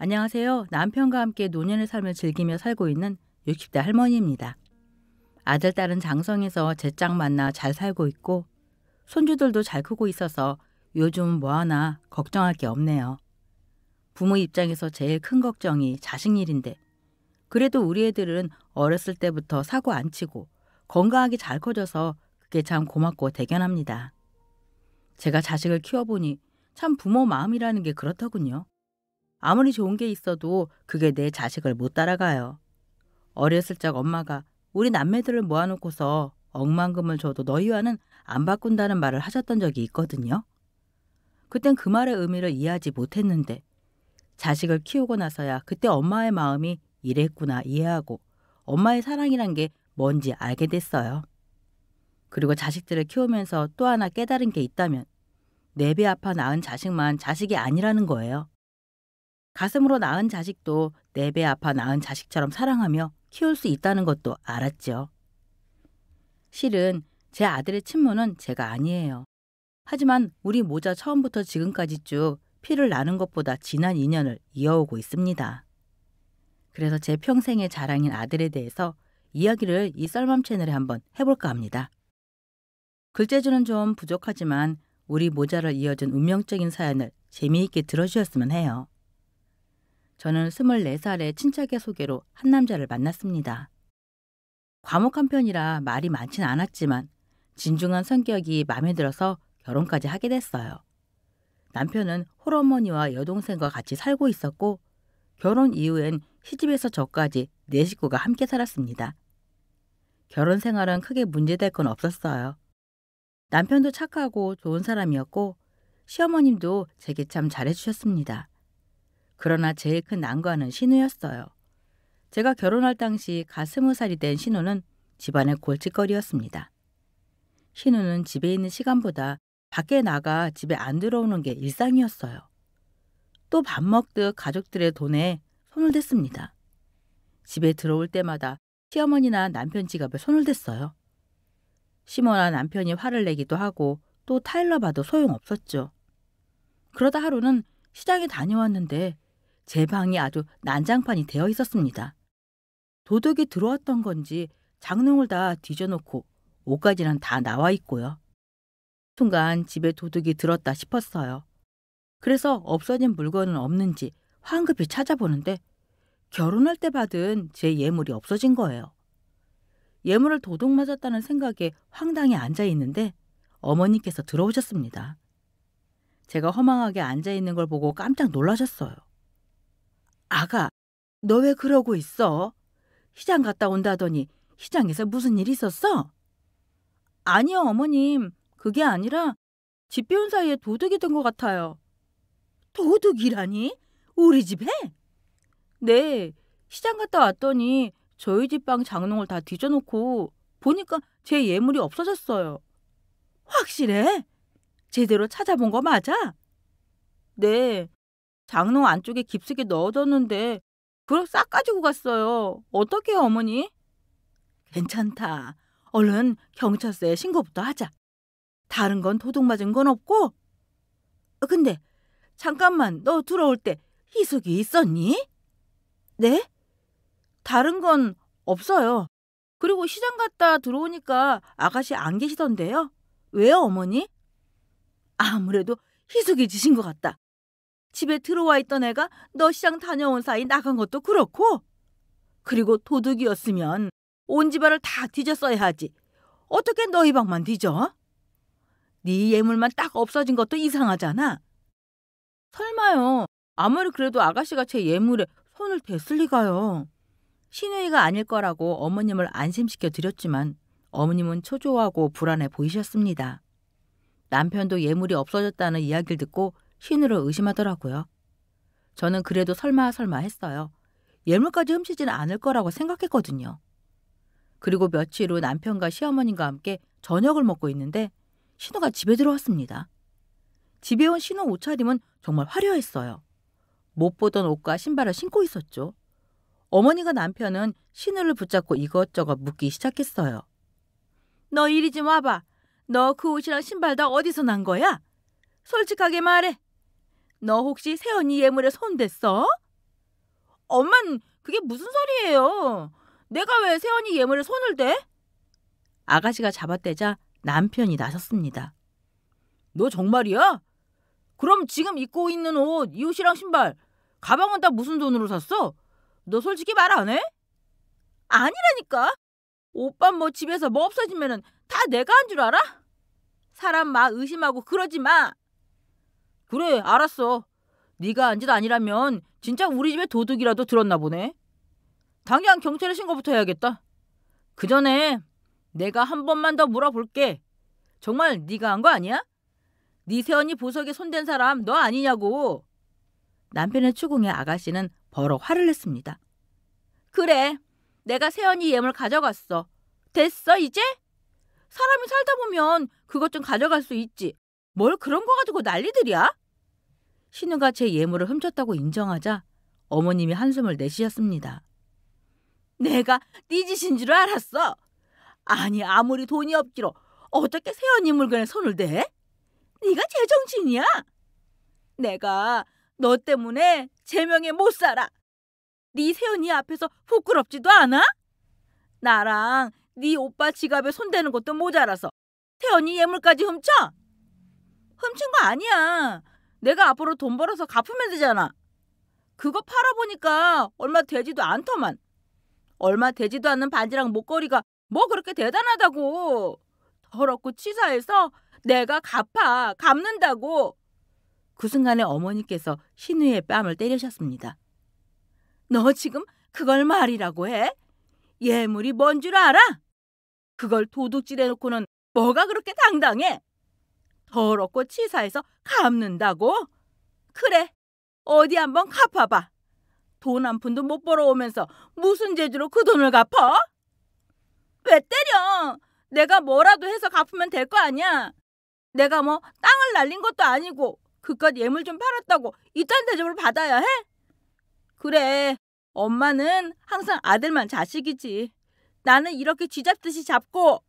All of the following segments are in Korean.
안녕하세요. 남편과 함께 노년의 삶을 즐기며 살고 있는 60대 할머니입니다. 아들, 딸은 장성에서 제 짝 만나 잘 살고 있고 손주들도 잘 크고 있어서 요즘 뭐하나 걱정할 게 없네요. 부모 입장에서 제일 큰 걱정이 자식 일인데 그래도 우리 애들은 어렸을 때부터 사고 안 치고 건강하게 잘 커져서 그게 참 고맙고 대견합니다. 제가 자식을 키워보니 참 부모 마음이라는 게 그렇더군요. 아무리 좋은 게 있어도 그게 내 자식을 못 따라가요. 어렸을 적 엄마가 우리 남매들을 모아놓고서 억만금을 줘도 너희와는 안 바꾼다는 말을 하셨던 적이 있거든요. 그땐 그 말의 의미를 이해하지 못했는데 자식을 키우고 나서야 그때 엄마의 마음이 이랬구나 이해하고 엄마의 사랑이란 게 뭔지 알게 됐어요. 그리고 자식들을 키우면서 또 하나 깨달은 게 있다면 내 배 아파 낳은 자식만 자식이 아니라는 거예요. 가슴으로 낳은 자식도 내 배 아파 낳은 자식처럼 사랑하며 키울 수 있다는 것도 알았죠. 실은 제 아들의 친모는 제가 아니에요. 하지만 우리 모자 처음부터 지금까지 쭉 피를 나는 것보다 지난 인연을 이어오고 있습니다. 그래서 제 평생의 자랑인 아들에 대해서 이야기를 이 썰맘 채널에 한번 해볼까 합니다. 글재주는 좀 부족하지만 우리 모자를 이어준 운명적인 사연을 재미있게 들어주셨으면 해요. 저는 2 4살의 친척의 소개로 한 남자를 만났습니다. 과묵한 편이라 말이 많진 않았지만 진중한 성격이 마음에 들어서 결혼까지 하게 됐어요. 남편은 홀어머니와 여동생과 같이 살고 있었고 결혼 이후엔 시집에서 저까지 네 식구가 함께 살았습니다. 결혼 생활은 크게 문제될 건 없었어요. 남편도 착하고 좋은 사람이었고 시어머님도 제게 참 잘해주셨습니다. 그러나 제일 큰 난관은 신우였어요. 제가 결혼할 당시 가 스무 살이 된 신우는 집안의 골칫거리였습니다. 신우는 집에 있는 시간보다 밖에 나가 집에 안 들어오는 게 일상이었어요. 또 밥 먹듯 가족들의 돈에 손을 댔습니다. 집에 들어올 때마다 시어머니나 남편 지갑에 손을 댔어요. 시모나 남편이 화를 내기도 하고 또 타일러 봐도 소용없었죠. 그러다 하루는 시장에 다녀왔는데 제 방이 아주 난장판이 되어 있었습니다. 도둑이 들어왔던 건지 장롱을 다 뒤져놓고 옷까지는 다 나와 있고요. 순간 집에 도둑이 들었다 싶었어요. 그래서 없어진 물건은 없는지 황급히 찾아보는데 결혼할 때 받은 제 예물이 없어진 거예요. 예물을 도둑 맞았다는 생각에 황당히 앉아 있는데 어머니께서 들어오셨습니다. 제가 허망하게 앉아 있는 걸 보고 깜짝 놀라셨어요. 아가, 너 왜 그러고 있어? 시장 갔다 온다더니 시장에서 무슨 일 있었어? 아니요, 어머님. 그게 아니라 집배원 사이에 도둑이 든것 같아요. 도둑이라니? 우리 집에? 네, 시장 갔다 왔더니 저희 집 방 장롱을 다 뒤져놓고 보니까 제 예물이 없어졌어요. 확실해? 제대로 찾아본 거 맞아? 네, 장롱 안쪽에 깊숙이 넣어뒀는데 그걸 싹 가지고 갔어요. 어떡해요, 어머니? 괜찮다. 얼른 경찰서에 신고부터 하자. 다른 건 도둑맞은 건 없고. 어, 근데 잠깐만 너 들어올 때 희숙이 있었니? 네? 다른 건 없어요. 그리고 시장 갔다 들어오니까 아가씨 안 계시던데요. 왜요, 어머니? 아무래도 희숙이 지신 것 같다. 집에 들어와 있던 애가 너 시장 다녀온 사이 나간 것도 그렇고 그리고 도둑이었으면 온 집안을 다 뒤졌어야 하지 어떻게 너희 방만 뒤져? 네 예물만 딱 없어진 것도 이상하잖아. 설마요. 아무리 그래도 아가씨가 제 예물에 손을 댔을 리가요. 신우이가 아닐 거라고 어머님을 안심시켜 드렸지만 어머님은 초조하고 불안해 보이셨습니다. 남편도 예물이 없어졌다는 이야기를 듣고 신으로 의심하더라고요. 저는 그래도 설마 설마 했어요. 예물까지 훔치진 않을 거라고 생각했거든요. 그리고 며칠 후 남편과 시어머님과 함께 저녁을 먹고 있는데 신우가 집에 들어왔습니다. 집에 온 신우 옷차림은 정말 화려했어요. 못 보던 옷과 신발을 신고 있었죠. 어머니가 남편은 신우를 붙잡고 이것저것 묻기 시작했어요. 너 이리 좀 와봐. 너 그 옷이랑 신발 다 어디서 난 거야? 솔직하게 말해. 너 혹시 세연이 예물에 손댔어? 엄만 그게 무슨 소리예요? 내가 왜 세연이 예물에 손을 대? 아가씨가 잡아떼자 남편이 나섰습니다. 너 정말이야? 그럼 지금 입고 있는 옷, 이 옷이랑 신발, 가방은 다 무슨 돈으로 샀어? 너 솔직히 말 안 해? 아니라니까. 오빠 뭐 집에서 뭐 없어지면은 다 내가 한 줄 알아? 사람 마 의심하고 그러지 마. 그래 알았어. 네가 안지도 아니라면 진짜 우리 집에 도둑이라도 들었나 보네. 당장 경찰에 신고부터 해야겠다. 그 전에 내가 한 번만 더 물어볼게. 정말 네가 한 거 아니야? 네 세언이 보석에 손댄 사람 너 아니냐고. 남편의 추궁에 아가씨는 버럭 화를 냈습니다. 그래, 내가 세연이 예물 가져갔어. 됐어, 이제? 사람이 살다 보면 그것 좀 가져갈 수 있지. 뭘 그런 거 가지고 난리들이야? 신우가 제 예물을 훔쳤다고 인정하자 어머님이 한숨을 내쉬셨습니다. 내가 네 짓인 줄 알았어. 아니 아무리 돈이 없기로 어떻게 새언니 물건에 손을 대? 네가 제정신이야. 내가 너 때문에 제명에 못 살아. 네 새언니 앞에서 부끄럽지도 않아? 나랑 네 오빠 지갑에 손대는 것도 모자라서 새언니 예물까지 훔쳐? 훔친 거 아니야. 내가 앞으로 돈 벌어서 갚으면 되잖아. 그거 팔아보니까 얼마 되지도 않더만. 얼마 되지도 않는 반지랑 목걸이가 뭐 그렇게 대단하다고. 더럽고 치사해서 내가 갚아, 갚는다고. 그 순간에 어머니께서 신우의 뺨을 때리셨습니다. 너 지금 그걸 말이라고 해? 예물이 뭔 줄 알아? 그걸 도둑질해놓고는 뭐가 그렇게 당당해? 더럽고 치사해서 갚는다고? 그래, 어디 한번 갚아봐. 돈 한 푼도 못 벌어오면서 무슨 재주로 그 돈을 갚아? 왜 때려? 내가 뭐라도 해서 갚으면 될 거 아니야. 내가 뭐 땅을 날린 것도 아니고 그깟 예물 좀 팔았다고 이딴 대접을 받아야 해? 그래, 엄마는 항상 아들만 자식이지. 나는 이렇게 쥐잡듯이 잡고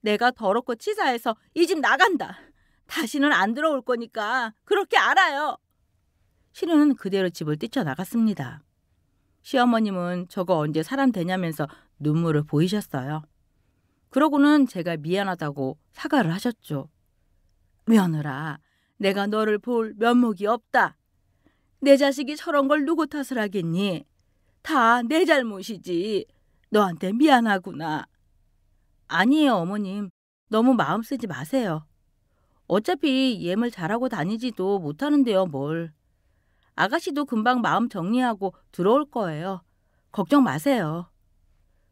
내가 더럽고 치사해서 이 집 나간다. 다시는 안 들어올 거니까 그렇게 알아요. 신우는 그대로 집을 뛰쳐나갔습니다. 시어머님은 저거 언제 사람 되냐면서 눈물을 보이셨어요. 그러고는 제가 미안하다고 사과를 하셨죠. 며느라, 내가 너를 볼 면목이 없다. 내 자식이 저런 걸 누구 탓을 하겠니? 다 내 잘못이지. 너한테 미안하구나. 아니에요, 어머님. 너무 마음 쓰지 마세요. 어차피 예물 잘하고 다니지도 못하는데요, 뭘. 아가씨도 금방 마음 정리하고 들어올 거예요. 걱정 마세요.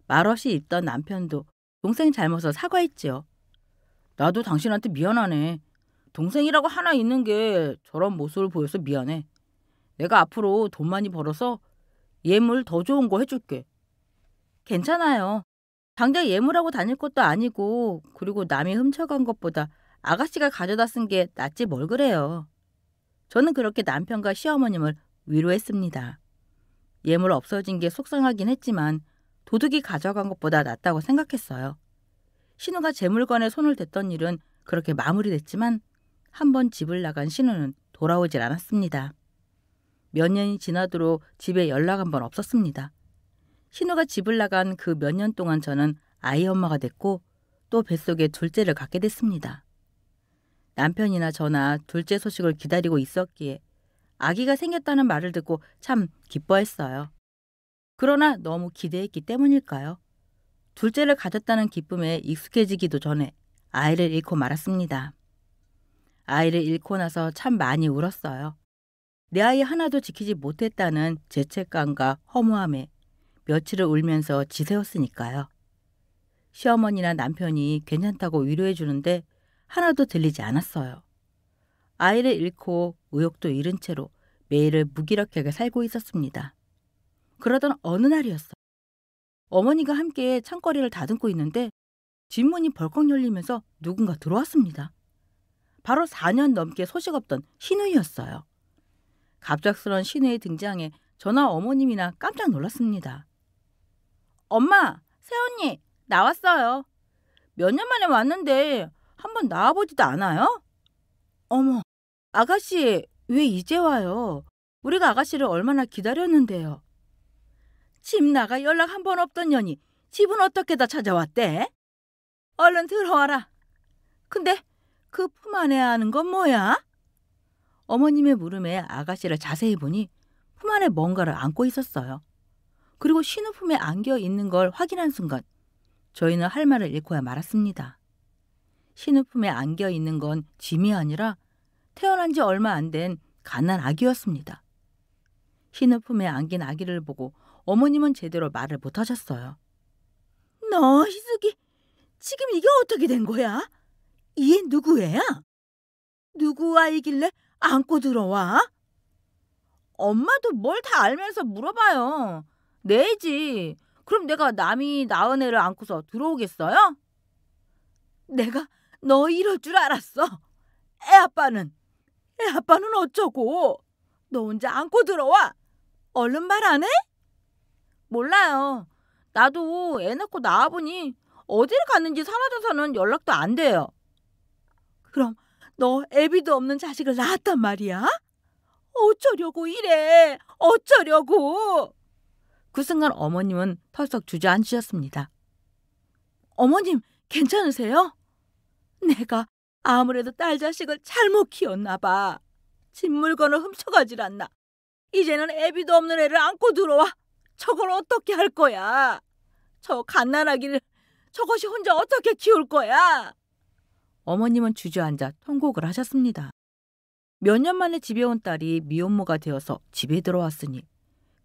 말없이 입던 남편도 동생 잘못을 사과했지요. 나도 당신한테 미안하네. 동생이라고 하나 있는 게 저런 모습을 보여서 미안해. 내가 앞으로 돈 많이 벌어서 예물 더 좋은 거 해줄게. 괜찮아요. 당장 예물하고 다닐 것도 아니고 그리고 남이 훔쳐간 것보다 아가씨가 가져다 쓴 게 낫지 뭘 그래요. 저는 그렇게 남편과 시어머님을 위로했습니다. 예물 없어진 게 속상하긴 했지만 도둑이 가져간 것보다 낫다고 생각했어요. 신우가 재 물건에 손을 댔던 일은 그렇게 마무리됐지만 한 번 집을 나간 신우는 돌아오질 않았습니다. 몇 년이 지나도록 집에 연락 한 번 없었습니다. 신우가 집을 나간 그 몇 년 동안 저는 아이 엄마가 됐고 또 뱃속에 둘째를 갖게 됐습니다. 남편이나 저나 둘째 소식을 기다리고 있었기에 아기가 생겼다는 말을 듣고 참 기뻐했어요. 그러나 너무 기대했기 때문일까요? 둘째를 가졌다는 기쁨에 익숙해지기도 전에 아이를 잃고 말았습니다. 아이를 잃고 나서 참 많이 울었어요. 내 아이 하나도 지키지 못했다는 죄책감과 허무함에 며칠을 울면서 지새웠으니까요. 시어머니나 남편이 괜찮다고 위로해 주는데 하나도 들리지 않았어요. 아이를 잃고 의욕도 잃은 채로 매일을 무기력하게 살고 있었습니다. 그러던 어느 날이었어요. 어머니가 함께 창거리를 다듬고 있는데 뒷문이 벌컥 열리면서 누군가 들어왔습니다. 바로 4년 넘게 소식 없던 신우이였어요. 갑작스런 신우의 등장에 저나 어머님이나 깜짝 놀랐습니다. 엄마, 새언니, 나왔어요. 몇 년 만에 왔는데 한번 나와보지도 않아요? 어머, 아가씨, 왜 이제 와요? 우리가 아가씨를 얼마나 기다렸는데요. 집 나가 연락 한 번 없던 년이 집은 어떻게 다 찾아왔대? 얼른 들어와라. 근데 그 품 안에 하는 건 뭐야? 어머님의 물음에 아가씨를 자세히 보니 품 안에 뭔가를 안고 있었어요. 그리고 신우품에 안겨 있는 걸 확인한 순간 저희는 할 말을 잃고야 말았습니다. 신우품에 안겨 있는 건 짐이 아니라 태어난 지 얼마 안 된 가난 아기였습니다. 신우품에 안긴 아기를 보고 어머님은 제대로 말을 못 하셨어요. 너 희숙이 지금 이게 어떻게 된 거야? 이게 누구 애야? 누구 아이길래 안고 들어와? 엄마도 뭘 다 알면서 물어봐요. 내지. 그럼 내가 남이 낳은 애를 안고서 들어오겠어요? 내가 너 이럴 줄 알았어. 애 아빠는 애 아빠는 어쩌고? 너 혼자 안고 들어와. 얼른 말 안 해? 몰라요. 나도 애 낳고 나와보니 어디를 갔는지 사라져서는 연락도 안 돼요. 그럼 너 애비도 없는 자식을 낳았단 말이야? 어쩌려고 이래? 어쩌려고? 그 순간 어머님은 털썩 주저앉으셨습니다. 어머님, 괜찮으세요? 내가 아무래도 딸 자식을 잘못 키웠나 봐. 집 물건을 훔쳐가질 않나. 이제는 애비도 없는 애를 안고 들어와. 저걸 어떻게 할 거야? 저 갓난아기를 저것이 혼자 어떻게 키울 거야? 어머님은 주저앉아 통곡을 하셨습니다. 몇 년 만에 집에 온 딸이 미혼모가 되어서 집에 들어왔으니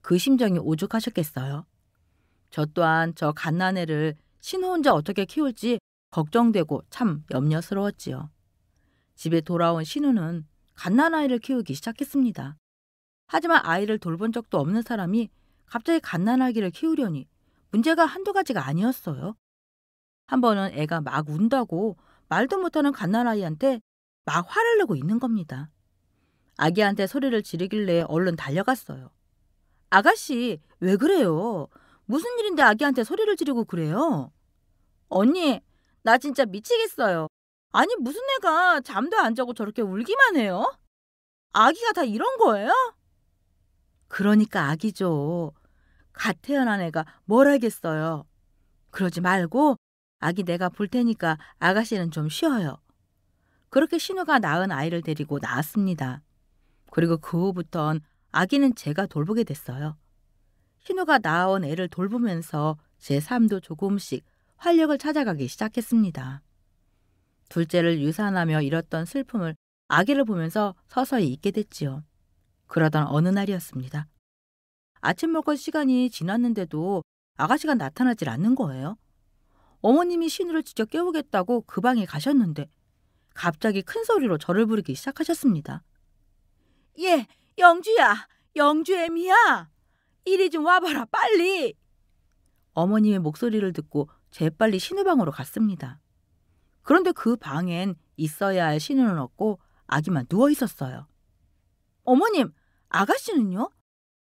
그 심정이 오죽하셨겠어요. 저 또한 저 갓난애를 신 혼자 어떻게 키울지 걱정되고 참 염려스러웠지요. 집에 돌아온 신우는 갓난아이를 키우기 시작했습니다. 하지만 아이를 돌본 적도 없는 사람이 갑자기 갓난아기를 키우려니 문제가 한두 가지가 아니었어요. 한 번은 애가 막 운다고 말도 못하는 갓난아이한테 막 화를 내고 있는 겁니다. 아기한테 소리를 지르길래 얼른 달려갔어요. 아가씨, 왜 그래요? 무슨 일인데 아기한테 소리를 지르고 그래요? 언니, 나 진짜 미치겠어요. 아니 무슨 애가 잠도 안 자고 저렇게 울기만 해요? 아기가 다 이런 거예요? 그러니까 아기죠. 갓 태어난 애가 뭘 하겠어요. 그러지 말고 아기 내가 볼 테니까 아가씨는 좀 쉬어요. 그렇게 신우가 낳은 아이를 데리고 나왔습니다. 그리고 그 후부턴 아기는 제가 돌보게 됐어요. 신우가 낳아온 애를 돌보면서 제 삶도 조금씩 활력을 찾아가기 시작했습니다. 둘째를 유산하며 잃었던 슬픔을 아기를 보면서 서서히 잊게 됐지요. 그러던 어느 날이었습니다. 아침 먹을 시간이 지났는데도 아가씨가 나타나질 않는 거예요. 어머님이 신우를 직접 깨우겠다고 그 방에 가셨는데 갑자기 큰 소리로 저를 부르기 시작하셨습니다. 예, 영주야, 영주애미야, 이리 좀 와봐라 빨리. 어머님의 목소리를 듣고 재빨리 신의방으로 갔습니다. 그런데 그 방엔 있어야 할 신우는 없고 아기만 누워 있었어요. 어머님, 아가씨는요?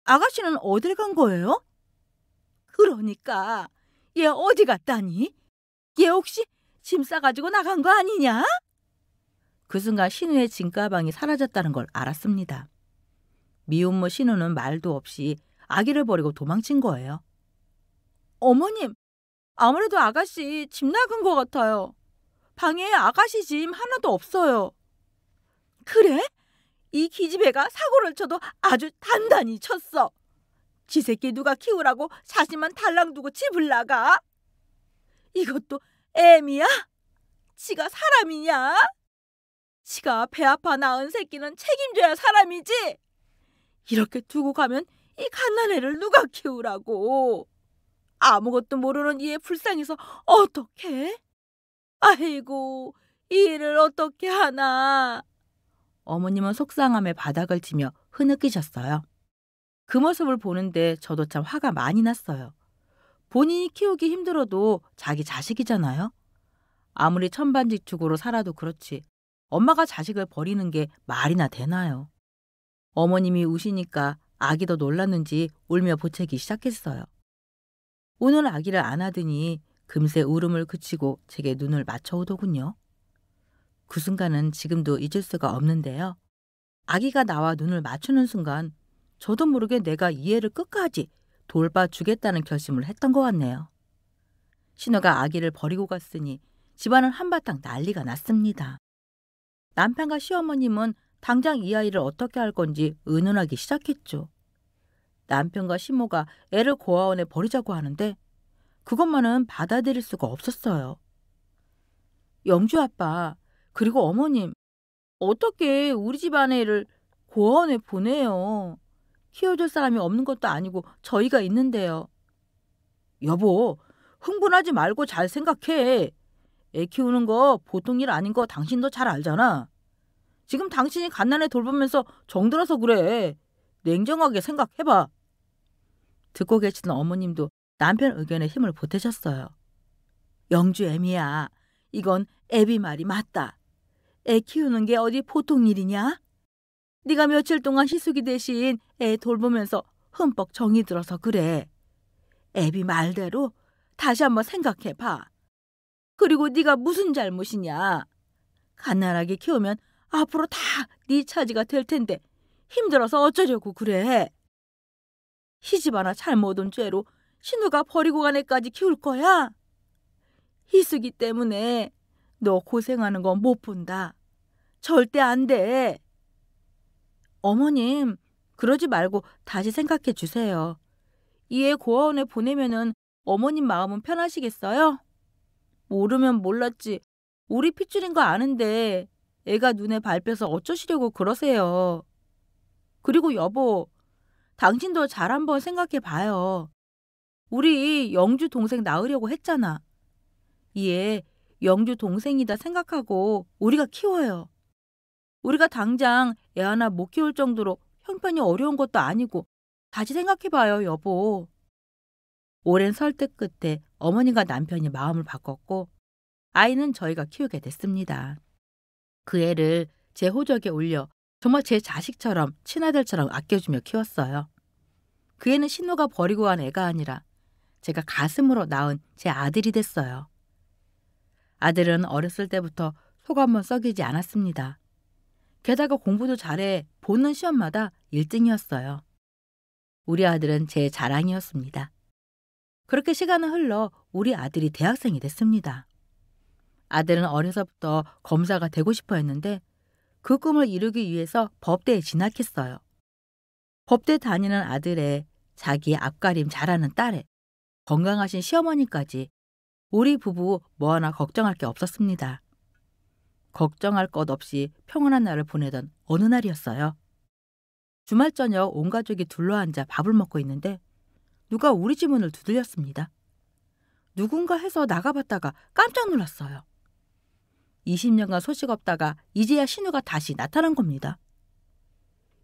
아가씨는 어딜 간 거예요? 그러니까 얘 어디 갔다니? 얘 혹시 짐 싸가지고 나간 거 아니냐? 그 순간 신우의 짐가방이 사라졌다는 걸 알았습니다. 미혼모 신우는 말도 없이 아기를 버리고 도망친 거예요. 어머님, 아무래도 아가씨 집 나간 것 같아요. 방에 아가씨 짐 하나도 없어요. 그래? 이 기집애가 사고를 쳐도 아주 단단히 쳤어. 지 새끼 누가 키우라고 자신만 달랑 두고 집을 나가? 이것도 애미야? 지가 사람이냐? 지가 배 아파 낳은 새끼는 책임져야 사람이지. 이렇게 두고 가면 이 갓난애를 누가 키우라고. 아무것도 모르는 이에 불쌍해서 어떻게? 아이고, 이 일을 어떻게 하나? 어머님은 속상함에 바닥을 치며 흐느끼셨어요. 그 모습을 보는데 저도 참 화가 많이 났어요. 본인이 키우기 힘들어도 자기 자식이잖아요. 아무리 천반직축으로 살아도 그렇지 엄마가 자식을 버리는 게 말이나 되나요? 어머님이 우시니까 아기도 놀랐는지 울며 보채기 시작했어요. 오늘 아기를 안하더니 금세 울음을 그치고 제게 눈을 맞춰오더군요. 그 순간은 지금도 잊을 수가 없는데요. 아기가 나와 눈을 맞추는 순간 저도 모르게 내가 이해를 끝까지 돌봐 주겠다는 결심을 했던 것 같네요. 신호가 아기를 버리고 갔으니 집안은 한바탕 난리가 났습니다. 남편과 시어머님은 당장 이 아이를 어떻게 할 건지 의논하기 시작했죠. 남편과 시모가 애를 고아원에 버리자고 하는데 그것만은 받아들일 수가 없었어요. 영주 아빠, 그리고 어머님, 어떻게 우리 집아애를 고아원에 보내요? 키워줄 사람이 없는 것도 아니고 저희가 있는데요. 여보, 흥분하지 말고 잘 생각해. 애 키우는 거 보통 일 아닌 거 당신도 잘 알잖아. 지금 당신이 갓난애 돌보면서 정들어서 그래. 냉정하게 생각해봐. 듣고 계시던 어머님도 남편 의견에 힘을 보태셨어요. 영주 애미야, 이건 애비 말이 맞다. 애 키우는 게 어디 보통 일이냐? 네가 며칠 동안 희숙이 대신 애 돌보면서 흠뻑 정이 들어서 그래. 애비 말대로 다시 한번 생각해 봐. 그리고 네가 무슨 잘못이냐? 가난하게 키우면 앞으로 다 네 차지가 될 텐데 힘들어서 어쩌려고 그래. 시집 하나 잘못 온 죄로 신우가 버리고 간 애까지 키울 거야. 희숙이 때문에 너 고생하는 건 못 본다. 절대 안 돼. 어머님, 그러지 말고 다시 생각해 주세요. 이에 고아원에 보내면은 어머님 마음은 편하시겠어요? 모르면 몰랐지. 우리 핏줄인 거 아는데 애가 눈에 밟혀서 어쩌시려고 그러세요. 그리고 여보, 당신도 잘 한번 생각해 봐요. 우리 영주 동생 낳으려고 했잖아. 예, 영주 동생이다 생각하고 우리가 키워요. 우리가 당장 애 하나 못 키울 정도로 형편이 어려운 것도 아니고 다시 생각해봐요, 여보. 오랜 설득 끝에 어머니가 남편이 마음을 바꿨고 아이는 저희가 키우게 됐습니다. 그 애를 제 호적에 올려 정말 제 자식처럼 친아들처럼 아껴주며 키웠어요. 그 애는 신우가 버리고 간 애가 아니라 제가 가슴으로 낳은 제 아들이 됐어요. 아들은 어렸을 때부터 속 한번 썩이지 않았습니다. 게다가 공부도 잘해 보는 시험마다 1등이었어요. 우리 아들은 제 자랑이었습니다. 그렇게 시간은 흘러 우리 아들이 대학생이 됐습니다. 아들은 어려서부터 검사가 되고 싶어 했는데 그 꿈을 이루기 위해서 법대에 진학했어요. 법대 다니는 아들에 자기 앞가림 잘하는 딸에 건강하신 시어머니까지 우리 부부 뭐 하나 걱정할 게 없었습니다. 걱정할 것 없이 평온한 날을 보내던 어느 날이었어요. 주말 저녁 온 가족이 둘러앉아 밥을 먹고 있는데 누가 우리 집 문을 두드렸습니다. 누군가 해서 나가봤다가 깜짝 놀랐어요. 20년간 소식 없다가 이제야 신우가 다시 나타난 겁니다.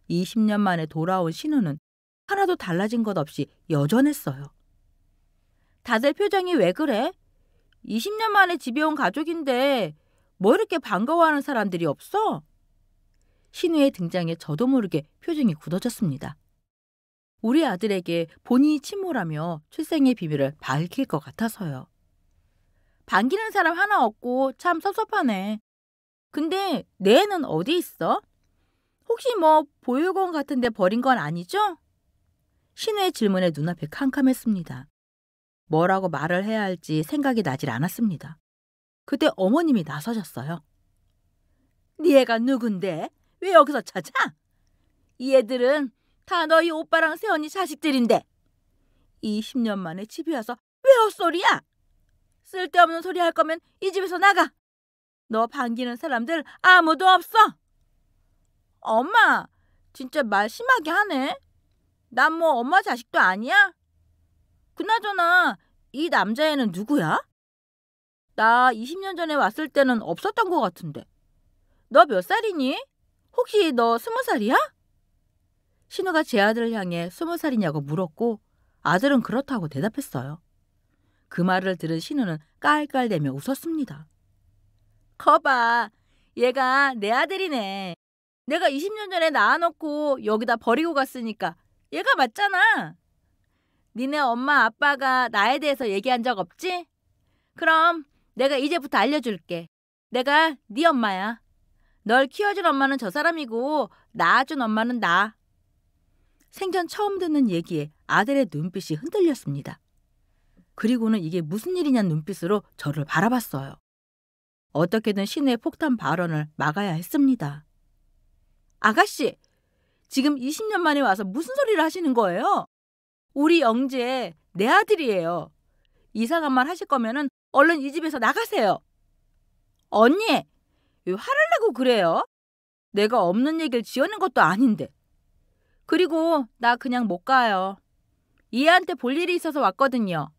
20년 만에 돌아온 신우는 하나도 달라진 것 없이 여전했어요. 다들 표정이 왜 그래? 20년 만에 집에 온 가족인데 뭐 이렇게 반가워하는 사람들이 없어? 신우의 등장에 저도 모르게 표정이 굳어졌습니다. 우리 아들에게 본인이 침몰하며 출생의 비밀을 밝힐 것 같아서요. 반기는 사람 하나 없고 참 섭섭하네. 근데 내는 어디 있어? 혹시 뭐 보육원 같은 데 버린 건 아니죠? 신우의 질문에 눈앞이 캄캄했습니다. 뭐라고 말을 해야 할지 생각이 나질 않았습니다. 그때 어머님이 나서셨어요. 네 애가 누군데? 왜 여기서 찾아? 이 애들은 다 너희 오빠랑 세언니 자식들인데 20년 만에 집에 와서 왜 헛소리야? 쓸데없는 소리 할 거면 이 집에서 나가. 너 반기는 사람들 아무도 없어. 엄마, 진짜 말 심하게 하네. 난 뭐 엄마 자식도 아니야. 그나저나 이 남자애는 누구야? 나 20년 전에 왔을 때는 없었던 것 같은데. 너 몇 살이니? 혹시 너 스무 살이야? 신우가 제 아들을 향해 스무 살이냐고 물었고 아들은 그렇다고 대답했어요. 그 말을 들은 신우는 깔깔대며 웃었습니다. 커봐. 얘가 내 아들이네. 내가 20년 전에 낳아놓고 여기다 버리고 갔으니까 얘가 맞잖아. 니네 엄마 아빠가 나에 대해서 얘기한 적 없지? 그럼 내가 이제부터 알려줄게. 내가 네 엄마야. 널 키워준 엄마는 저 사람이고 낳아준 엄마는 나. 생전 처음 듣는 얘기에 아들의 눈빛이 흔들렸습니다. 그리고는 이게 무슨 일이냐는 눈빛으로 저를 바라봤어요. 어떻게든 시내 폭탄 발언을 막아야 했습니다. 아가씨, 지금 20년 만에 와서 무슨 소리를 하시는 거예요? 우리 영재 내 아들이에요. 이상한 말 하실 거면 얼른 이 집에서 나가세요. 언니, 왜 화를 내고 그래요? 내가 없는 얘기를 지어낸 것도 아닌데. 그리고 나 그냥 못 가요. 이해한테 볼 일이 있어서 왔거든요.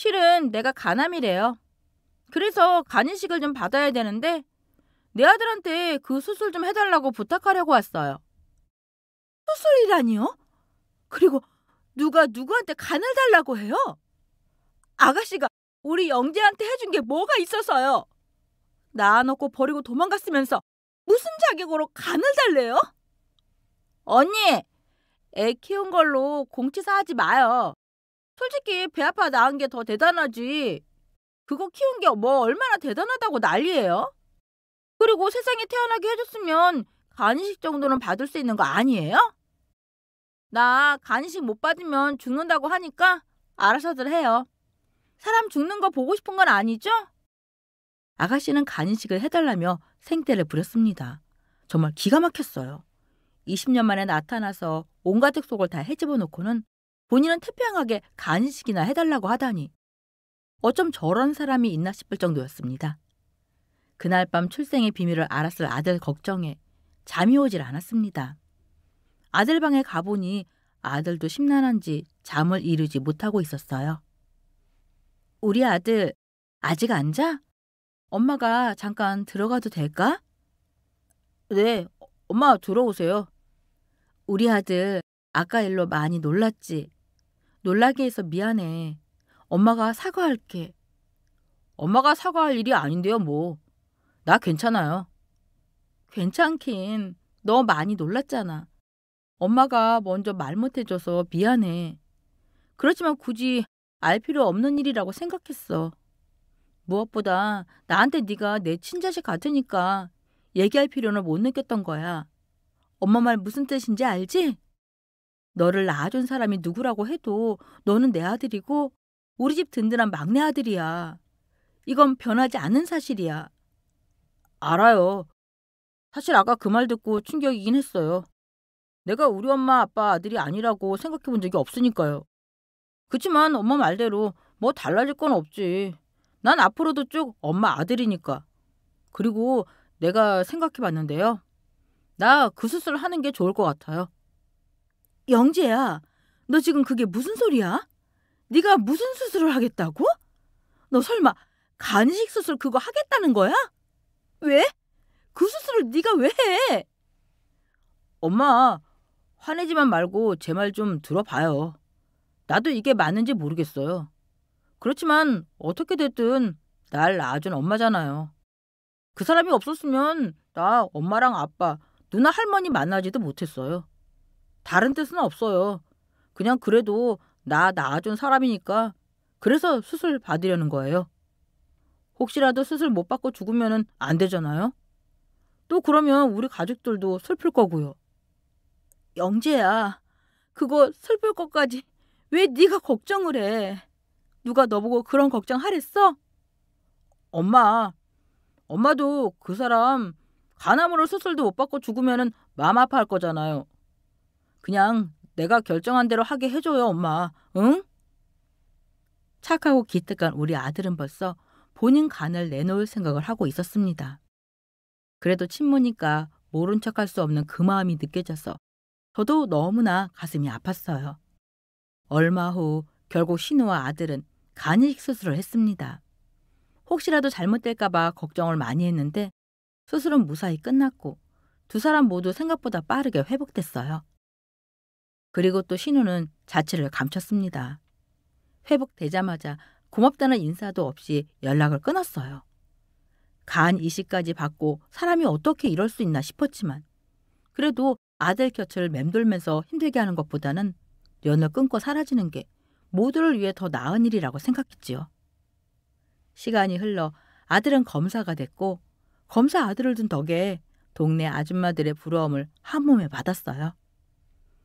실은 내가 간암이래요. 그래서 간이식을 좀 받아야 되는데 내 아들한테 그 수술 좀 해달라고 부탁하려고 왔어요. 수술이라니요? 그리고 누가 누구한테 간을 달라고 해요? 아가씨가 우리 영재한테 해준 게 뭐가 있어서요? 나놓고 버리고 도망갔으면서 무슨 자격으로 간을 달래요? 언니, 애 키운 걸로 공치사 하지 마요. 솔직히 배 아파 낳은 게 더 대단하지. 그거 키운 게 뭐 얼마나 대단하다고 난리예요? 그리고 세상에 태어나게 해줬으면 간식 정도는 받을 수 있는 거 아니에요? 나간식못 받으면 죽는다고 하니까 알아서들 해요. 사람 죽는 거 보고 싶은 건 아니죠? 아가씨는 간식을 해달라며 생떼를 부렸습니다. 정말 기가 막혔어요. 20년 만에 나타나서 온갖 득속을 다 헤집어 놓고는 본인은 태평하게 간식이나 해달라고 하다니 어쩜 저런 사람이 있나 싶을 정도였습니다. 그날 밤 출생의 비밀을 알았을 아들 걱정에 잠이 오질 않았습니다. 아들 방에 가보니 아들도 심란한지 잠을 이루지 못하고 있었어요. 우리 아들 아직 안 자? 엄마가 잠깐 들어가도 될까? 네, 엄마 들어오세요. 우리 아들 아까 일로 많이 놀랐지? 놀라게 해서 미안해. 엄마가 사과할게. 엄마가 사과할 일이 아닌데요, 뭐. 나 괜찮아요. 괜찮긴. 너 많이 놀랐잖아. 엄마가 먼저 말 못해줘서 미안해. 그렇지만 굳이 알 필요 없는 일이라고 생각했어. 무엇보다 나한테 네가 내 친자식 같으니까 얘기할 필요는 못 느꼈던 거야. 엄마 말 무슨 뜻인지 알지? 너를 낳아준 사람이 누구라고 해도 너는 내 아들이고 우리 집 든든한 막내 아들이야. 이건 변하지 않은 사실이야. 알아요. 사실 아까 그 말 듣고 충격이긴 했어요. 내가 우리 엄마 아빠 아들이 아니라고 생각해 본 적이 없으니까요. 그치만 엄마 말대로 뭐 달라질 건 없지. 난 앞으로도 쭉 엄마 아들이니까. 그리고 내가 생각해 봤는데요. 나 그 수술 하는 게 좋을 것 같아요. 영재야, 너 지금 그게 무슨 소리야? 네가 무슨 수술을 하겠다고? 너 설마 간식 수술 그거 하겠다는 거야? 왜? 그 수술을 네가 왜 해? 엄마, 화내지만 말고 제 말 좀 들어봐요. 나도 이게 맞는지 모르겠어요. 그렇지만 어떻게 됐든 날 낳아준 엄마잖아요. 그 사람이 없었으면 나 엄마랑 아빠, 누나 할머니 만나지도 못했어요. 다른 뜻은 없어요. 그냥 그래도 나 낳아준 사람이니까 그래서 수술 받으려는 거예요. 혹시라도 수술 못 받고 죽으면 안 되잖아요. 또 그러면 우리 가족들도 슬플 거고요. 영재야, 그거 슬플 것까지 왜 네가 걱정을 해? 누가 너보고 그런 걱정 하랬어? 엄마, 엄마도 그 사람 간암으로 수술도 못 받고 죽으면 마음 아파할 거잖아요. 그냥 내가 결정한 대로 하게 해줘요, 엄마. 응? 착하고 기특한 우리 아들은 벌써 본인 간을 내놓을 생각을 하고 있었습니다. 그래도 친모니까 모른 척할 수 없는 그 마음이 느껴져서 저도 너무나 가슴이 아팠어요. 얼마 후 결국 신우와 아들은 간이식 수술을 했습니다. 혹시라도 잘못될까봐 걱정을 많이 했는데 수술은 무사히 끝났고 두 사람 모두 생각보다 빠르게 회복됐어요. 그리고 또 신우는 자취를 감췄습니다. 회복되자마자 고맙다는 인사도 없이 연락을 끊었어요. 간 이식까지 받고 사람이 어떻게 이럴 수 있나 싶었지만 그래도 아들 곁을 맴돌면서 힘들게 하는 것보다는 연을 끊고 사라지는 게 모두를 위해 더 나은 일이라고 생각했지요. 시간이 흘러 아들은 검사가 됐고 검사 아들을 둔 덕에 동네 아줌마들의 부러움을 한 몸에 받았어요.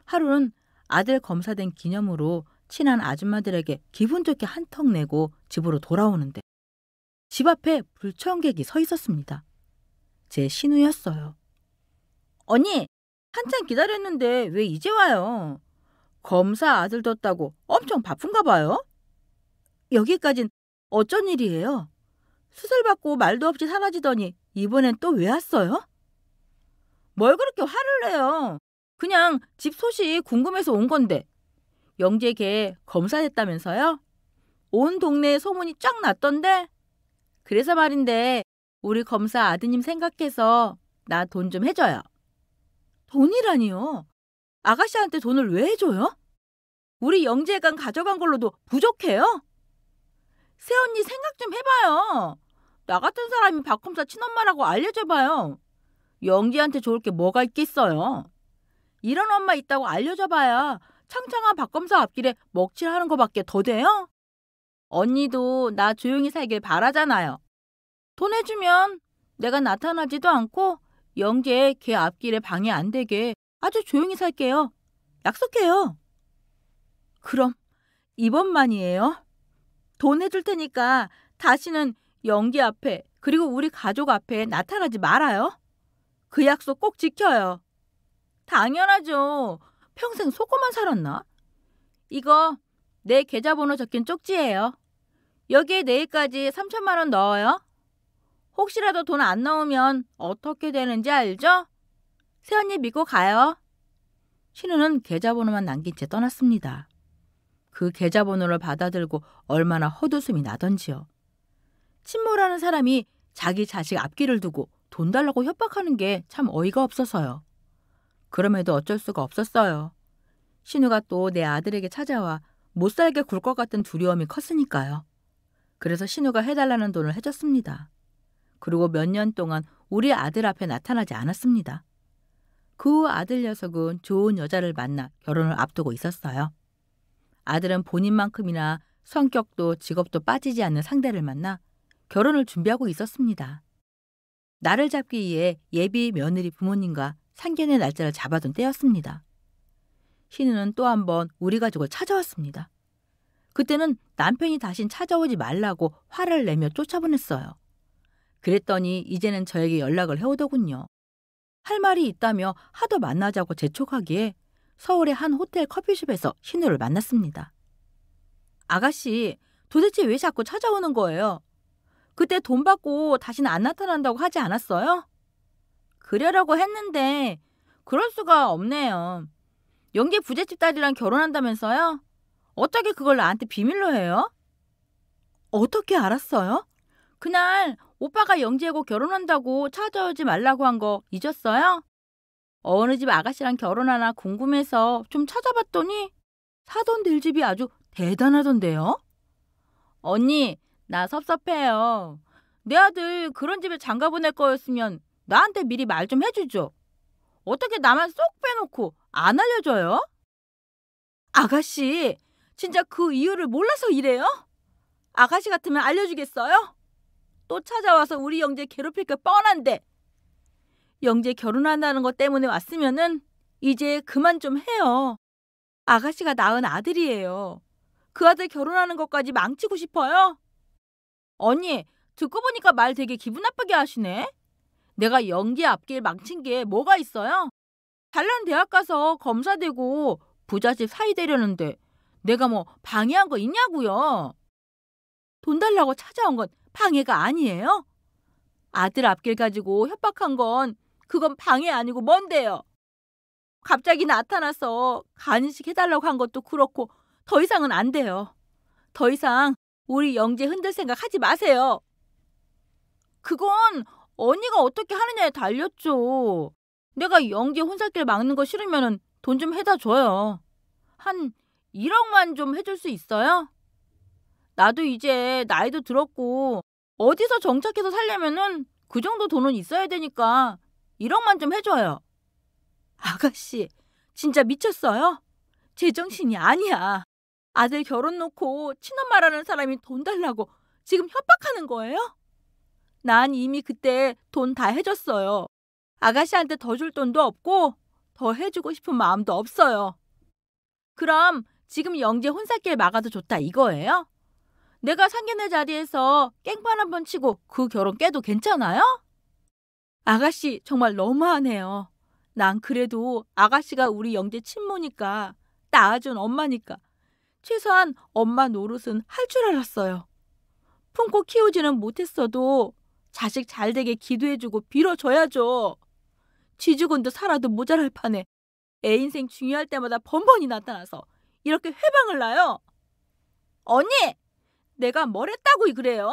하루는 아들 검사된 기념으로 친한 아줌마들에게 기분 좋게 한턱 내고 집으로 돌아오는데 집 앞에 불청객이 서 있었습니다. 제 신우였어요. 언니, 한참 기다렸는데 왜 이제 와요? 검사 아들 뒀다고 엄청 바쁜가 봐요? 여기까진 어쩐 일이에요? 수술받고 말도 없이 사라지더니 이번엔 또 왜 왔어요? 뭘 그렇게 화를 내요? 그냥 집 소식 궁금해서 온 건데 영재 걔 검사됐다면서요? 온 동네에 소문이 쫙 났던데? 그래서 말인데 우리 검사 아드님 생각해서 나 돈 좀 해줘요. 돈이라니요? 아가씨한테 돈을 왜 해줘요? 우리 영재간 가져간 걸로도 부족해요? 새언니 생각 좀 해봐요. 나 같은 사람이 박 검사 친엄마라고 알려줘봐요. 영재한테 좋을 게 뭐가 있겠어요. 이런 엄마 있다고 알려줘봐야 창창한 박검사 앞길에 먹칠하는 거밖에 더 돼요? 언니도 나 조용히 살길 바라잖아요. 돈 해주면 내가 나타나지도 않고 영재의 걔 앞길에 방해 안 되게 아주 조용히 살게요. 약속해요. 그럼 이번만이에요. 돈 해줄 테니까 다시는 영계 앞에 그리고 우리 가족 앞에 나타나지 말아요. 그 약속 꼭 지켜요. 당연하죠. 평생 속고만 살았나? 이거 내 계좌번호 적힌 쪽지예요. 여기에 내일까지 3천만 원 넣어요. 혹시라도 돈 안 넣으면 어떻게 되는지 알죠? 새언니 믿고 가요. 신우는 계좌번호만 남긴 채 떠났습니다. 그 계좌번호를 받아들고 얼마나 헛웃음이 나던지요. 친모라는 사람이 자기 자식 앞길을 두고 돈 달라고 협박하는 게 참 어이가 없어서요. 그럼에도 어쩔 수가 없었어요. 신우가 또 내 아들에게 찾아와 못 살게 굴 것 같은 두려움이 컸으니까요. 그래서 신우가 해달라는 돈을 해줬습니다. 그리고 몇 년 동안 우리 아들 앞에 나타나지 않았습니다. 그 후 아들 녀석은 좋은 여자를 만나 결혼을 앞두고 있었어요. 아들은 본인만큼이나 성격도 직업도 빠지지 않는 상대를 만나 결혼을 준비하고 있었습니다. 나를 잡기 위해 예비 며느리 부모님과 상견의 날짜를 잡아둔 때였습니다. 신우는 또 한 번 우리 가족을 찾아왔습니다. 그때는 남편이 다신 찾아오지 말라고 화를 내며 쫓아보냈어요. 그랬더니 이제는 저에게 연락을 해오더군요. 할 말이 있다며 하도 만나자고 재촉하기에 서울의 한 호텔 커피숍에서 신우를 만났습니다. 아가씨, 도대체 왜 자꾸 찾아오는 거예요? 그때 돈 받고 다시는 안 나타난다고 하지 않았어요? 그려라고 했는데 그럴 수가 없네요. 영계 부잣집 딸이랑 결혼한다면서요? 어떻게 그걸 나한테 비밀로 해요? 어떻게 알았어요? 그날 오빠가 영재하고 결혼한다고 찾아오지 말라고 한 거 잊었어요? 어느 집 아가씨랑 결혼하나 궁금해서 좀 찾아봤더니 사돈 들집이 아주 대단하던데요? 언니, 나 섭섭해요. 내 아들 그런 집에 장가 보낼 거였으면 나한테 미리 말 좀 해주죠. 어떻게 나만 쏙 빼놓고 안 알려줘요? 아가씨, 진짜 그 이유를 몰라서 이래요? 아가씨 같으면 알려주겠어요? 또 찾아와서 우리 영재 괴롭힐 게 뻔한데. 영재 결혼한다는 것 때문에 왔으면은 이제 그만 좀 해요. 아가씨가 낳은 아들이에요. 그 아들 결혼하는 것까지 망치고 싶어요? 언니, 듣고 보니까 말 되게 기분 나쁘게 하시네. 내가 연기 앞길 망친 게 뭐가 있어요? 잘란 대학 가서 검사되고 부잣집 사이 되려는데 내가 뭐 방해한 거 있냐고요? 돈 달라고 찾아온 건 방해가 아니에요? 아들 앞길 가지고 협박한 건 그건 방해 아니고 뭔데요? 갑자기 나타나서 간식 해달라고 한 것도 그렇고 더 이상은 안 돼요. 더 이상 우리 영재 흔들 생각 하지 마세요. 그건 언니가 어떻게 하느냐에 달렸죠. 내가 연기 혼살길 막는 거 싫으면 돈 좀 해다 줘요. 한 1억만 좀 해줄 수 있어요? 나도 이제 나이도 들었고 어디서 정착해서 살려면은 그 정도 돈은 있어야 되니까 1억만 좀 해줘요. 아가씨, 진짜 미쳤어요? 제정신이 아니야. 아들 결혼 놓고 친엄마라는 사람이 돈 달라고 지금 협박하는 거예요? 난 이미 그때 돈 다 해줬어요. 아가씨한테 더 줄 돈도 없고 더 해주고 싶은 마음도 없어요. 그럼 지금 영재 혼사길 막아도 좋다 이거예요? 내가 상견례 자리에서 깽판 한번 치고 그 결혼 깨도 괜찮아요? 아가씨 정말 너무하네요. 난 그래도 아가씨가 우리 영재 친모니까 낳아준 엄마니까 최소한 엄마 노릇은 할 줄 알았어요. 품고 키우지는 못했어도 자식 잘 되게 기도해주고 빌어줘야죠. 지죽은도 살아도 모자랄 판에 애 인생 중요할 때마다 번번이 나타나서 이렇게 회방을 나요. 언니! 내가 뭘 했다고 그래요?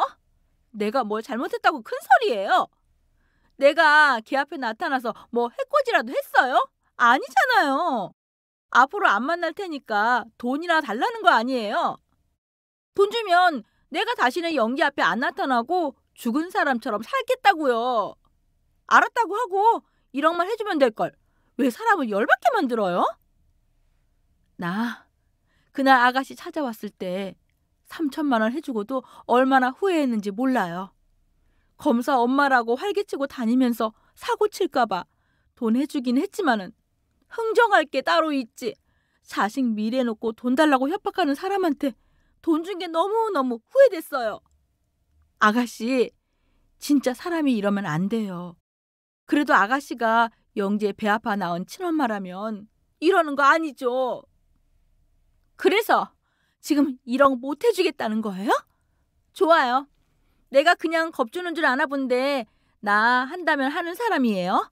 내가 뭘 잘못했다고 큰 소리예요. 내가 걔 앞에 나타나서 뭐 해코지라도 했어요? 아니잖아요. 앞으로 안 만날 테니까 돈이나 달라는 거 아니에요. 돈 주면 내가 다시는 연기 앞에 안 나타나고 죽은 사람처럼 살겠다고요. 알았다고 하고 1억만 해주면 될걸. 왜 사람을 열받게 만들어요? 나 그날 아가씨 찾아왔을 때 3천만 원 해주고도 얼마나 후회했는지 몰라요. 검사 엄마라고 활개치고 다니면서 사고 칠까봐 돈 해주긴 했지만은 흥정할 게 따로 있지. 자식 미래 놓고 돈 달라고 협박하는 사람한테 돈 준 게 너무너무 후회됐어요. 아가씨, 진짜 사람이 이러면 안 돼요. 그래도 아가씨가 영재 배 아파 나온 친엄마라면 이러는 거 아니죠. 그래서 지금 이런 거 못 해주겠다는 거예요? 좋아요. 내가 그냥 겁주는 줄 아나 본데 나 한다면 하는 사람이에요.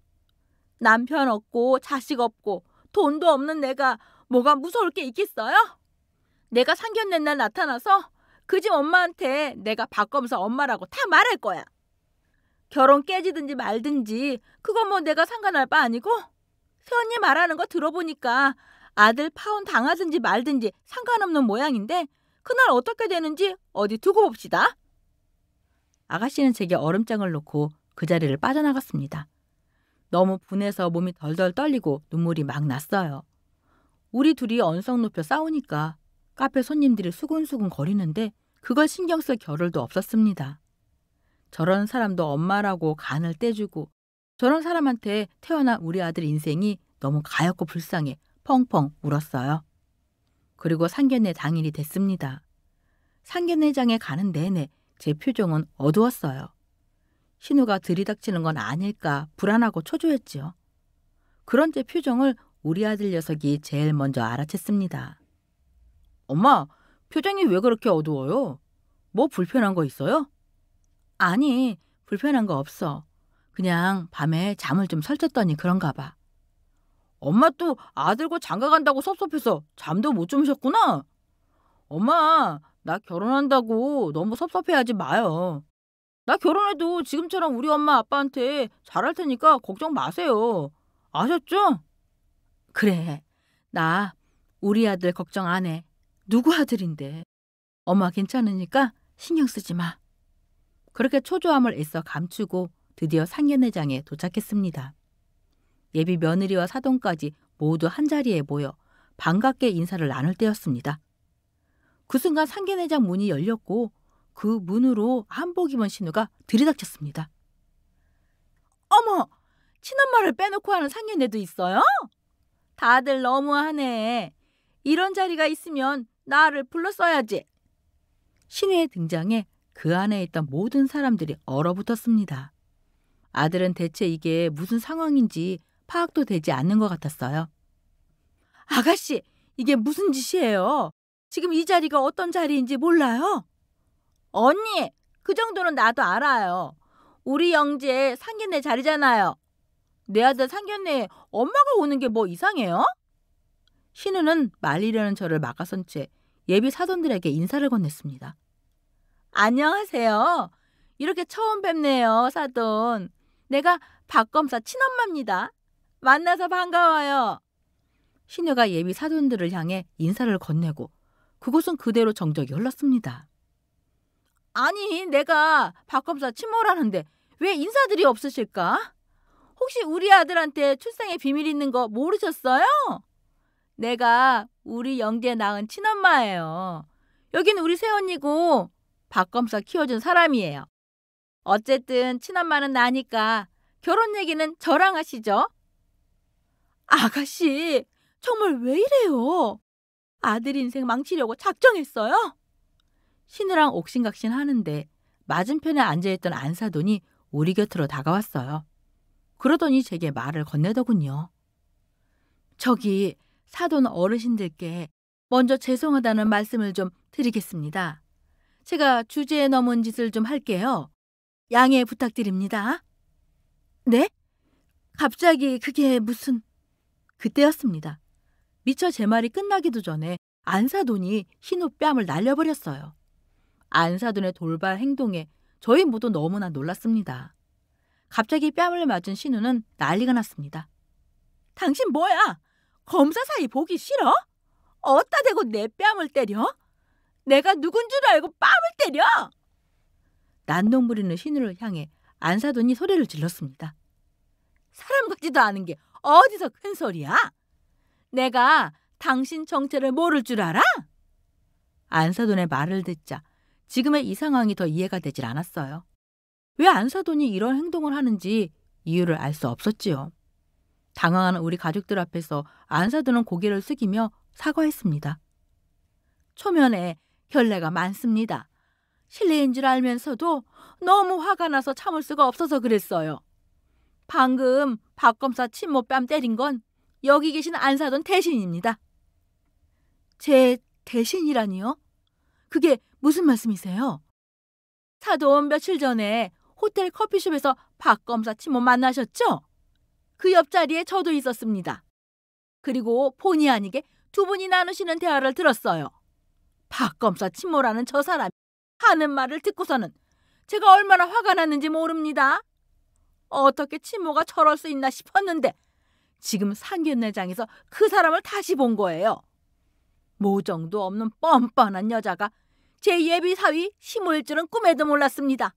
남편 없고 자식 없고 돈도 없는 내가 뭐가 무서울 게 있겠어요? 내가 상견례 날 나타나서 그집 엄마한테 내가 바꿔면서 엄마라고 다 말할 거야. 결혼 깨지든지 말든지 그건 뭐 내가 상관할 바 아니고 세언니 말하는 거 들어보니까 아들 파혼 당하든지 말든지 상관없는 모양인데 그날 어떻게 되는지 어디 두고 봅시다. 아가씨는 제게 얼음장을 놓고 그 자리를 빠져나갔습니다. 너무 분해서 몸이 덜덜 떨리고 눈물이 막 났어요. 우리 둘이 언성 높여 싸우니까 카페 손님들이 수근수근 거리는데 그걸 신경 쓸 겨를도 없었습니다. 저런 사람도 엄마라고 간을 떼주고 저런 사람한테 태어난 우리 아들 인생이 너무 가엾고 불쌍해 펑펑 울었어요. 그리고 상견례 당일이 됐습니다. 상견례장에 가는 내내 제 표정은 어두웠어요. 신우가 들이닥치는 건 아닐까 불안하고 초조했지요. 그런 제 표정을 우리 아들 녀석이 제일 먼저 알아챘습니다. 엄마, 표정이 왜 그렇게 어두워요? 뭐 불편한 거 있어요? 아니, 불편한 거 없어. 그냥 밤에 잠을 좀 설쳤더니 그런가 봐. 엄마 또 아들과 장가 간다고 섭섭해서 잠도 못 주무셨구나. 엄마, 나 결혼한다고 너무 섭섭해하지 마요. 나 결혼해도 지금처럼 우리 엄마 아빠한테 잘할 테니까 걱정 마세요. 아셨죠? 그래. 나 우리 아들 걱정 안 해. 누구 아들인데 엄마 괜찮으니까 신경 쓰지 마. 그렇게 초조함을 애써 감추고 드디어 상견례장에 도착했습니다. 예비 며느리와 사돈까지 모두 한자리에 모여 반갑게 인사를 나눌 때였습니다. 그 순간 상견례장 문이 열렸고 그 문으로 한복 입은 신우가 들이닥쳤습니다. 어머! 친엄마를 빼놓고 하는 상견례도 있어요? 다들 너무하네. 이런 자리가 있으면 나를 불렀어야지. 신우의 등장에 그 안에 있던 모든 사람들이 얼어붙었습니다. 아들은 대체 이게 무슨 상황인지 파악도 되지 않는 것 같았어요. 아가씨, 이게 무슨 짓이에요? 지금 이 자리가 어떤 자리인지 몰라요? 언니, 그 정도는 나도 알아요. 우리 영재 상견례 자리잖아요. 내 아들 상견례에 엄마가 오는 게 뭐 이상해요? 신우는 말리려는 저를 막아선 채 예비 사돈들에게 인사를 건넸습니다. 안녕하세요. 이렇게 처음 뵙네요, 사돈. 내가 박검사 친엄마입니다. 만나서 반가워요. 신우가 예비 사돈들을 향해 인사를 건네고 그곳은 그대로 정적이 흘렀습니다. 아니, 내가 박검사 친모라는데 왜 인사들이 없으실까? 혹시 우리 아들한테 출생의 비밀 있는 거 모르셨어요? 내가 우리 영재 낳은 친엄마예요. 여긴 우리 새언니고 박검사 키워준 사람이에요. 어쨌든 친엄마는 나니까 결혼 얘기는 저랑 하시죠. 아가씨, 정말 왜 이래요? 아들 인생 망치려고 작정했어요? 신우랑 옥신각신 하는데 맞은편에 앉아있던 안사돈이 우리 곁으로 다가왔어요. 그러더니 제게 말을 건네더군요. 저기 사돈 어르신들께 먼저 죄송하다는 말씀을 좀 드리겠습니다. 제가 주제에 넘은 짓을 좀 할게요. 양해 부탁드립니다. 네? 갑자기 그게 무슨... 그때였습니다. 미처 제 말이 끝나기도 전에 안사돈이 흰옷 뺨을 날려버렸어요. 안사돈의 돌발 행동에 저희 모두 너무나 놀랐습니다. 갑자기 뺨을 맞은 신우는 난리가 났습니다. 당신 뭐야? 검사 사이 보기 싫어? 어따 대고 내 뺨을 때려? 내가 누군 줄 알고 뺨을 때려? 난동 부리는 신우를 향해 안사돈이 소리를 질렀습니다. 사람 같지도 않은 게 어디서 큰 소리야? 내가 당신 정체를 모를 줄 알아? 안사돈의 말을 듣자 지금의 이 상황이 더 이해가 되질 않았어요. 왜 안사돈이 이런 행동을 하는지 이유를 알 수 없었지요. 당황하는 우리 가족들 앞에서 안사드는 고개를 숙이며 사과했습니다. 초면에 결례가 많습니다. 실례인 줄 알면서도 너무 화가 나서 참을 수가 없어서 그랬어요. 방금 박 검사 침모뺨 때린 건 여기 계신 안사돈 대신입니다. 제 대신이라니요? 그게 무슨 말씀이세요? 사돈 며칠 전에 호텔 커피숍에서 박 검사 침모 만나셨죠? 그 옆자리에 저도 있었습니다. 그리고 본의 아니게 두 분이 나누시는 대화를 들었어요. 박 검사 침몰하는저 사람이 하는 말을 듣고서는 제가 얼마나 화가 났는지 모릅니다. 어떻게 침모가 저럴 수 있나 싶었는데 지금 상견례장에서 그 사람을 다시 본 거예요. 모정도 없는 뻔뻔한 여자가 제 예비 사위 심을 줄은 꿈에도 몰랐습니다.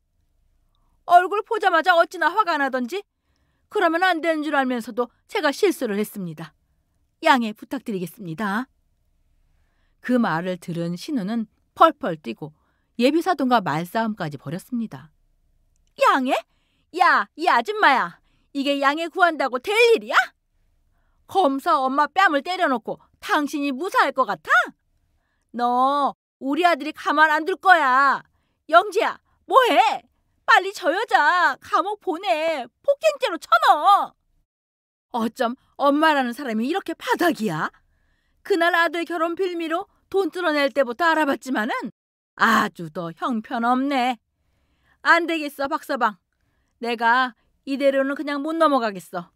얼굴 보자마자 어찌나 화가 나던지 그러면 안 되는 줄 알면서도 제가 실수를 했습니다. 양해 부탁드리겠습니다. 그 말을 들은 신우는 펄펄 뛰고 예비사돈과 말싸움까지 벌였습니다. 양해? 야, 이 아줌마야. 이게 양해 구한다고 될 일이야? 검사 엄마 뺨을 때려놓고 당신이 무사할 것 같아? 너 우리 아들이 가만 안 둘 거야. 영지야, 뭐해? 빨리 저 여자 감옥 보내. 폭행죄로 쳐넣어. 어쩜 엄마라는 사람이 이렇게 바닥이야? 그날 아들 결혼 빌미로 돈 뜯어낼 때부터 알아봤지만은 아주 더 형편없네. 안 되겠어, 박서방. 내가 이대로는 그냥 못 넘어가겠어.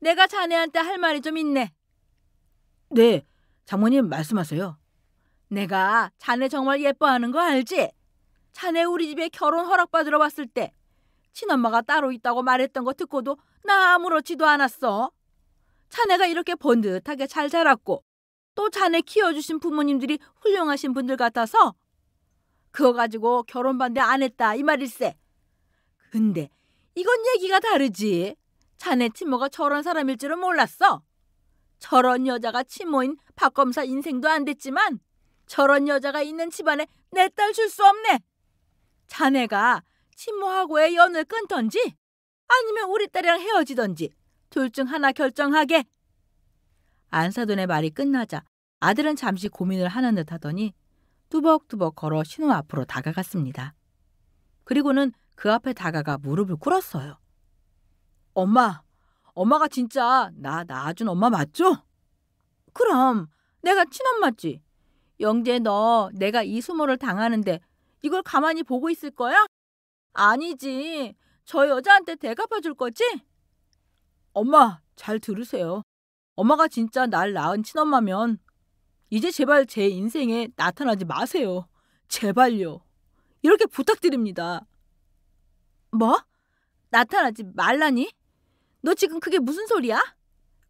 내가 자네한테 할 말이 좀 있네. 네, 장모님 말씀하세요. 내가 자네 정말 예뻐하는 거 알지? 자네 우리 집에 결혼 허락받으러 왔을 때 친엄마가 따로 있다고 말했던 거 듣고도 나 아무렇지도 않았어. 자네가 이렇게 번듯하게 잘 자랐고 또 자네 키워주신 부모님들이 훌륭하신 분들 같아서 그거 가지고 결혼 반대 안 했다 이 말일세. 근데 이건 얘기가 다르지. 자네 친모가 저런 사람일 줄은 몰랐어. 저런 여자가 친모인 박 검사 인생도 안 됐지만 저런 여자가 있는 집안에 내 딸 줄 수 없네. 자네가 친모하고의 연을 끊던지 아니면 우리 딸이랑 헤어지던지 둘 중 하나 결정하게. 안사돈의 말이 끝나자 아들은 잠시 고민을 하는 듯 하더니 뚜벅뚜벅 걸어 신호 앞으로 다가갔습니다. 그리고는 그 앞에 다가가 무릎을 꿇었어요. 엄마, 엄마가 진짜 나 낳아준 엄마 맞죠? 그럼 내가 친엄마지. 영재 너 내가 이 수모를 당하는데 이걸 가만히 보고 있을 거야? 아니지. 저 여자한테 대갚아 줄 거지? 엄마, 잘 들으세요. 엄마가 진짜 날 낳은 친엄마면 이제 제발 제 인생에 나타나지 마세요. 제발요. 이렇게 부탁드립니다. 뭐? 나타나지 말라니? 너 지금 그게 무슨 소리야?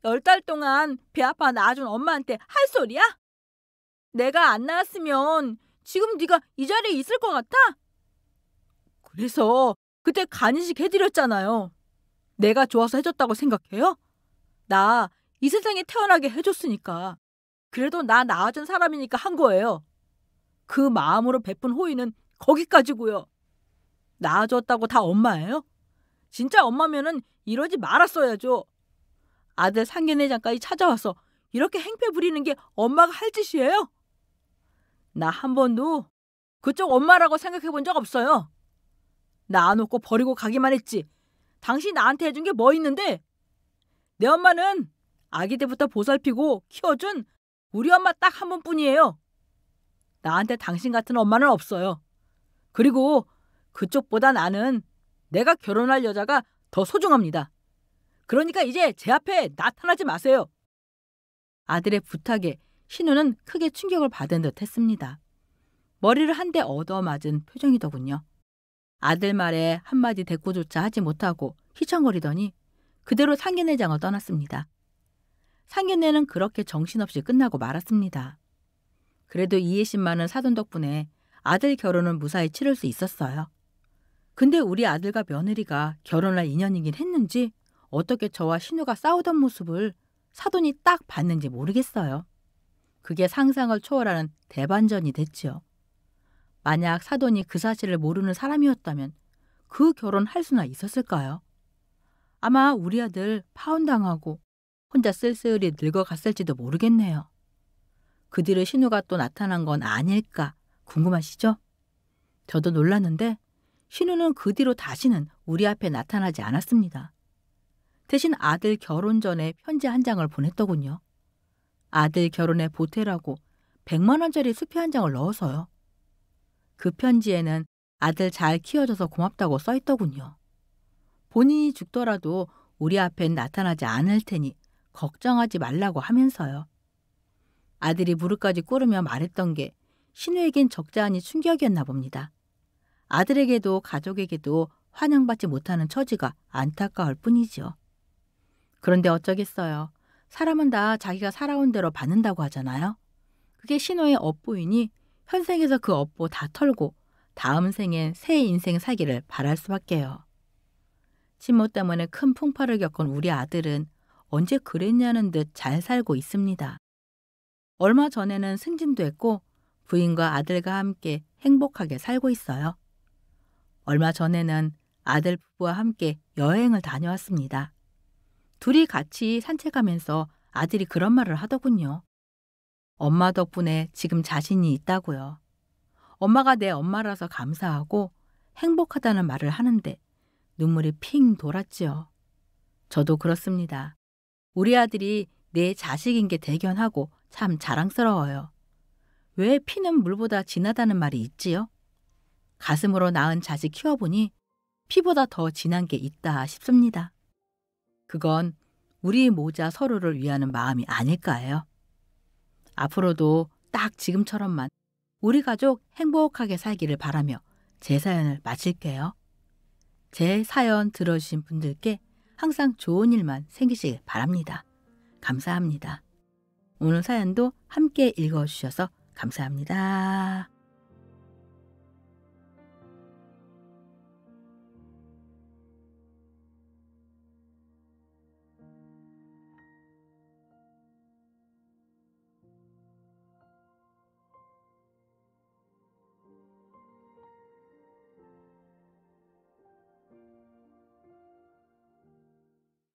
열 달 동안 배 아파 낳아준 엄마한테 할 소리야? 내가 안 낳았으면 지금 네가 이 자리에 있을 것 같아? 그래서 그때 간이식 해드렸잖아요. 내가 좋아서 해줬다고 생각해요? 나 이 세상에 태어나게 해줬으니까. 그래도 나낳아준 사람이니까 한 거예요. 그 마음으로 베푼 호의는 거기까지고요. 낳아줬다고다 엄마예요? 진짜 엄마면은 이러지 말았어야죠. 아들 상견례 장까지 찾아와서 이렇게 행패 부리는 게 엄마가 할 짓이에요? 나한 번도 그쪽 엄마라고 생각해 본 적 없어요. 나안 놓고 버리고 가기만 했지. 당신 나한테 해준 게 뭐 있는데? 내 엄마는 아기 때부터 보살피고 키워준 우리 엄마 딱 한 번뿐이에요. 나한테 당신 같은 엄마는 없어요. 그리고 그쪽보다 나는 내가 결혼할 여자가 더 소중합니다. 그러니까 이제 제 앞에 나타나지 마세요. 아들의 부탁에 신우는 크게 충격을 받은 듯 했습니다. 머리를 한 대 얻어맞은 표정이더군요. 아들 말에 한마디 대꾸조차 하지 못하고 휘청거리더니 그대로 상견례장을 떠났습니다. 상견례는 그렇게 정신없이 끝나고 말았습니다. 그래도 이해심 많은 사돈 덕분에 아들 결혼은 무사히 치를 수 있었어요. 근데 우리 아들과 며느리가 결혼할 인연이긴 했는지 어떻게 저와 신우가 싸우던 모습을 사돈이 딱 봤는지 모르겠어요. 그게 상상을 초월하는 대반전이 됐지요. 만약 사돈이 그 사실을 모르는 사람이었다면 그 결혼할 수나 있었을까요? 아마 우리 아들 파혼당하고 혼자 쓸쓸히 늙어갔을지도 모르겠네요. 그 뒤로 신우가 또 나타난 건 아닐까 궁금하시죠? 저도 놀랐는데 신우는 그 뒤로 다시는 우리 앞에 나타나지 않았습니다. 대신 아들 결혼 전에 편지 한 장을 보냈더군요. 아들 결혼에 보태라고 100만 원짜리 수표 한 장을 넣어서요. 그 편지에는 아들 잘 키워줘서 고맙다고 써있더군요. 본인이 죽더라도 우리 앞엔 나타나지 않을 테니 걱정하지 말라고 하면서요. 아들이 무릎까지 꿇으며 말했던 게 신우에겐 적잖이 충격이었나 봅니다. 아들에게도 가족에게도 환영받지 못하는 처지가 안타까울 뿐이지요. 그런데 어쩌겠어요. 사람은 다 자기가 살아온 대로 받는다고 하잖아요. 그게 신호의 업보이니 현생에서 그 업보 다 털고 다음 생엔 새 인생 살기를 바랄 수밖에요. 친모 때문에 큰 풍파를 겪은 우리 아들은 언제 그랬냐는 듯 잘 살고 있습니다. 얼마 전에는 승진도 했고 부인과 아들과 함께 행복하게 살고 있어요. 얼마 전에는 아들 부부와 함께 여행을 다녀왔습니다. 둘이 같이 산책하면서 아들이 그런 말을 하더군요. 엄마 덕분에 지금 자신이 있다고요. 엄마가 내 엄마라서 감사하고 행복하다는 말을 하는데 눈물이 핑 돌았지요. 저도 그렇습니다. 우리 아들이 내 자식인 게 대견하고 참 자랑스러워요. 왜 피는 물보다 진하다는 말이 있지요? 가슴으로 낳은 자식 키워보니 피보다 더 진한 게 있다 싶습니다. 그건 우리 모자 서로를 위하는 마음이 아닐까요? 앞으로도 딱 지금처럼만 우리 가족 행복하게 살기를 바라며 제 사연을 마칠게요. 제 사연 들어주신 분들께 항상 좋은 일만 생기시길 바랍니다. 감사합니다. 오늘 사연도 함께 읽어주셔서 감사합니다.